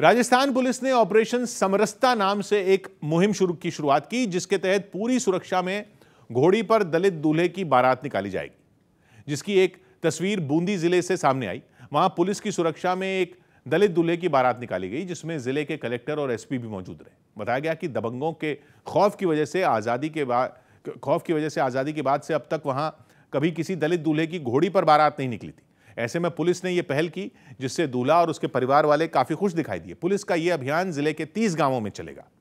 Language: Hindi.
राजस्थान पुलिस ने ऑपरेशन समरसता नाम से एक मुहिम शुरू की शुरुआत की जिसके तहत पूरी सुरक्षा में घोड़ी पर दलित दूल्हे की बारात निकाली जाएगी जिसकी एक तस्वीर बूंदी जिले से सामने आई वहां पुलिस की सुरक्षा में एक दलित दूल्हे की बारात निकाली गई जिसमें जिले के कलेक्टर और एसपी भी मौजूद रहे बताया गया कि दबंगों के खौफ की वजह से आज़ादी के बाद खौफ की वजह से आज़ादी के बाद से अब तक वहाँ कभी किसी दलित दूल्हे की घोड़ी पर बारात नहीं निकली थी ऐसे में पुलिस ने यह पहल की जिससे दूल्हा और उसके परिवार वाले काफ़ी खुश दिखाई दिए पुलिस का ये अभियान जिले के तीस गांवों में चलेगा